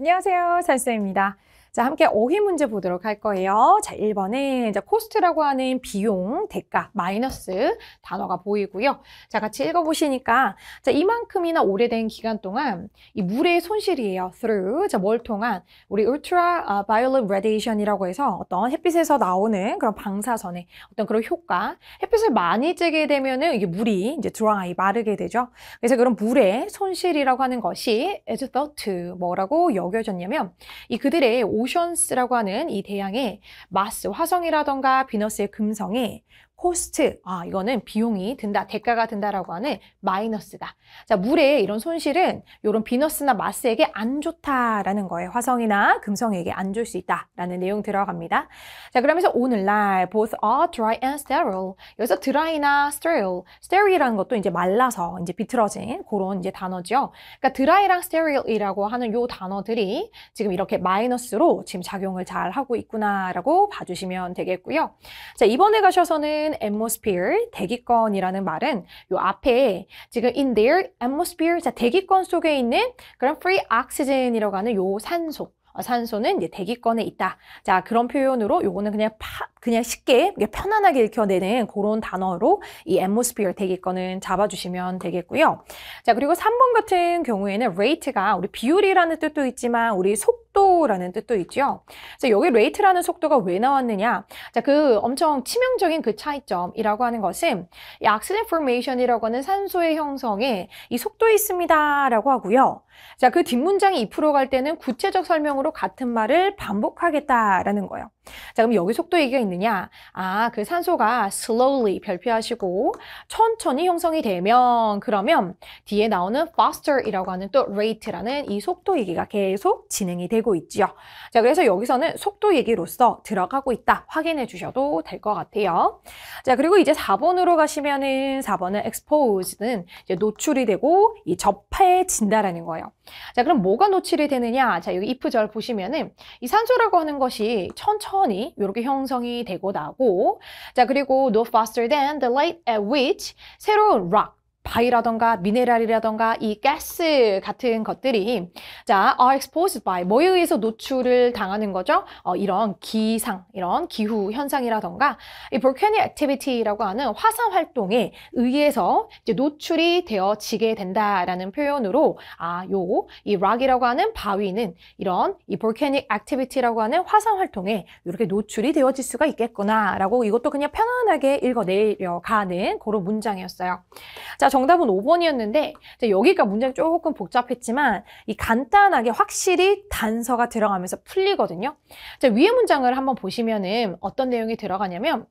안녕하세요. 산쌤입니다. 자, 함께 어휘 문제 보도록 할 거예요. 자, 1번에 이제 코스트라고 하는 비용, 대가, 마이너스 단어가 보이고요. 자, 같이 읽어보시니까 자, 이만큼이나 오래된 기간 동안 이 물의 손실이에요. through. 자, 뭘 통한 우리 ultra 아, violet radiation이라고 해서 어떤 햇빛에서 나오는 그런 방사선의 어떤 그런 효과. 햇빛을 많이 쬐게 되면은 이게 물이 이제 드라이 마르게 되죠. 그래서 그런 물의 손실이라고 하는 것이 as thought to 뭐라고 여겨졌냐면 이 그들의 오션스라고 하는 이 대양의 마스 화성이라던가 비너스의 금성에 코스트, 아 이거는 비용이 든다, 대가가 든다라고 하는 마이너스다. 자 물의 이런 손실은 이런 비너스나 마스에게 안 좋다라는 거예요. 화성이나 금성에게 안줄수 있다라는 내용 들어갑니다. 자 그러면서 오늘날 both are dry and sterile. 여기서 dry나 sterile, sterile이라는 것도 이제 말라서 이제 비틀어진 그런 이제 단어죠. 그러니까 dry랑 sterile이라고 하는 요 단어들이 지금 이렇게 마이너스로 지금 작용을 잘 하고 있구나라고 봐주시면 되겠고요. 자 이번에 가셔서는 in atmosphere, 대기권이라는 말은 요 앞에 지금 in their atmosphere, 자, 대기권 속에 있는 그런 free oxygen이라고 하는 요 산소. 어, 산소는 대기권에 있다. 자, 그런 표현으로 요거는 그냥 파, 그냥 쉽게 편안하게 읽혀내는 그런 단어로 이 atmosphere 대기권은 잡아주시면 되겠고요. 자, 그리고 3번 같은 경우에는 rate가 우리 비율이라는 뜻도 있지만 우리 속 속도라는 뜻도 있죠. 그래서 여기 레이트라는 속도가 왜 나왔느냐? 자, 그 엄청 치명적인 그 차이점이라고 하는 것은 이 악셀 포메이션이라고 하는 산소의 형성에 이 속도에 있습니다라고 하고요. 자, 그 뒷문장이 2%갈 때는 구체적 설명으로 같은 말을 반복하겠다라는 거예요. 자, 그럼 여기 속도 얘기가 있느냐? 아, 그 산소가 slowly 별표하시고 천천히 형성이 되면 그러면 뒤에 나오는 faster이라고 하는 또 rate라는 이 속도 얘기가 계속 진행이 되고 있죠 자, 그래서 여기서는 속도 얘기로서 들어가고 있다 확인해 주셔도 될 것 같아요. 자, 그리고 이제 4번으로 가시면은 4번은 exposed는 이제 노출이 되고 이 접해진다라는 거예요. 자, 그럼 뭐가 노출이 되느냐? 자, 여기 if절 보시면은 이 산소라고 하는 것이 천천히 천천히 이렇게 형성이 되고 나고 자 그리고 no faster than the light at which 새로운 rock 바위라던가 미네랄이라던가 이 가스 같은 것들이 자, are exposed by 뭐에 의해서 노출을 당하는 거죠? 어, 이런 기상, 이런 기후 현상이라던가 이 volcanic activity라고 하는 화산 활동에 의해서 이제 노출이 되어지게 된다라는 표현으로 아, 요이 rock이라고 하는 바위는 이런 이 volcanic activity라고 하는 화산 활동에 이렇게 노출이 되어질 수가 있겠구나라고 이것도 그냥 편안하게 읽어 내려가는 그런 문장이었어요. 자, 정답은 5번이었는데 여기가 문제가 조금 복잡했지만 이 간단하게 확실히 단서가 들어가면서 풀리거든요. 위에 문장을 한번 보시면은 어떤 내용이 들어가냐면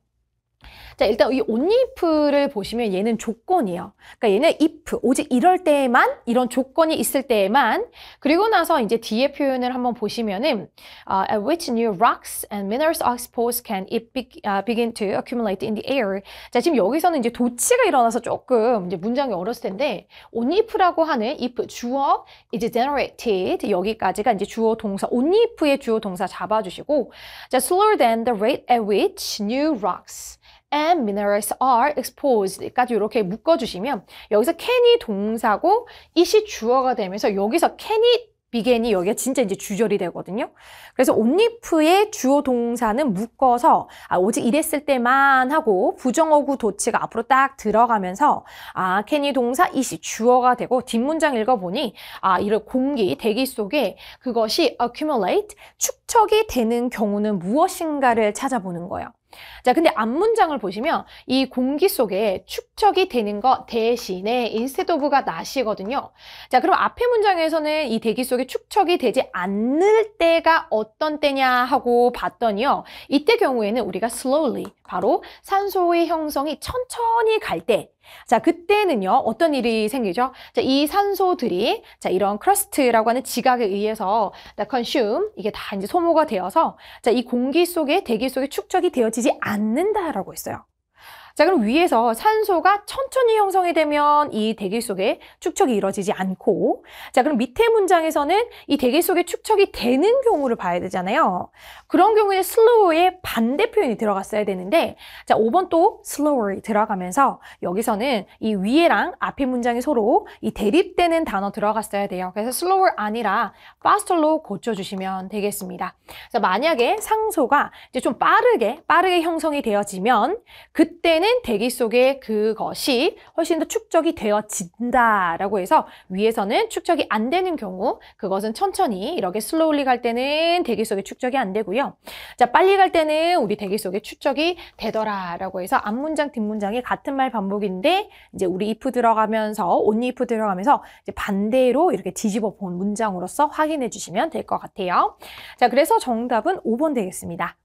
자, 일단 이 온리프를 보시면 얘는 조건이에요. 그러니까 얘는 if, 오직 이럴 때에만, 이런 조건이 있을 때에만, 그리고 나서 이제 뒤에 표현을 한번 보시면은, uh, at which new rocks and minerals are exposed can it be, uh, begin to accumulate in the air. 자, 지금 여기서는 이제 도치가 일어나서 조금 이제 문장이 어려웠을 텐데, only프라고 하는 if 주어, 이제 generated, 여기까지가 이제 주어 동사, only프의 주어 동사 잡아주시고, 자, slower than the rate at which new rocks. and minerals are exposed까지 이렇게 묶어주시면 여기서 can이 동사고 it이 주어가 되면서 여기서 can이 비겐이 여기가 진짜 이제 주절이 되거든요. 그래서 온리프의 주어 동사는 묶어서 아, 오직 이랬을 때만 하고 부정어구 도치가 앞으로 딱 들어가면서 아 캐니 동사 이시 주어가 되고 뒷문장 읽어보니 아 이런 공기 대기 속에 그것이 accumulate 축적이 되는 경우는 무엇인가를 찾아보는 거예요. 자, 근데 앞 문장을 보시면 이 공기 속에 축적이 되는 것 대신에 인 n s t e a 가나시거든요 자, 그럼 앞의 문장에서는 이 대기 속에 축적이 되지 않을 때가 어떤 때냐 하고 봤더니요. 이때 경우에는 우리가 slowly, 바로 산소의 형성이 천천히 갈 때, 자, 그때는요, 어떤 일이 생기죠? 자, 이 산소들이, 자, 이런 크러스트라고 하는 지각에 의해서, 다 컨슘, 이게 다 이제 소모가 되어서, 자, 이 공기 속에, 대기 속에 축적이 되어지지 않는다라고 했어요. 자 그럼 위에서 산소가 천천히 형성이 되면 이 대기 속에 축척이 이루어지지 않고 자 그럼 밑에 문장에서는 이 대기 속에 축척이 되는 경우를 봐야 되잖아요. 그런 경우에 slow의 반대 표현이 들어갔어야 되는데 자 5번 또 slowly 들어가면서 여기서는 이 위에랑 앞에 문장이 서로 이 대립되는 단어 들어갔어야 돼요. 그래서 slower 아니라 faster로 고쳐주시면 되겠습니다. 자 만약에 상소가 이제 좀 빠르게 빠르게 형성이 되어지면 그때는 때는 대기 속에 그것이 훨씬 더 축적이 되어진다라고 해서 위에서는 축적이 안 되는 경우 그것은 천천히 이렇게 슬로울리 갈 때는 대기 속에 축적이 안 되고요. 자, 빨리 갈 때는 우리 대기 속에 축적이 되더라라고 해서 앞문장 뒷문장이 같은 말 반복인데 이제 우리 if 들어가면서 only if 들어가면서 이제 반대로 이렇게 뒤집어 본 문장으로서 확인해 주시면 될 것 같아요. 자, 그래서 정답은 5번 되겠습니다.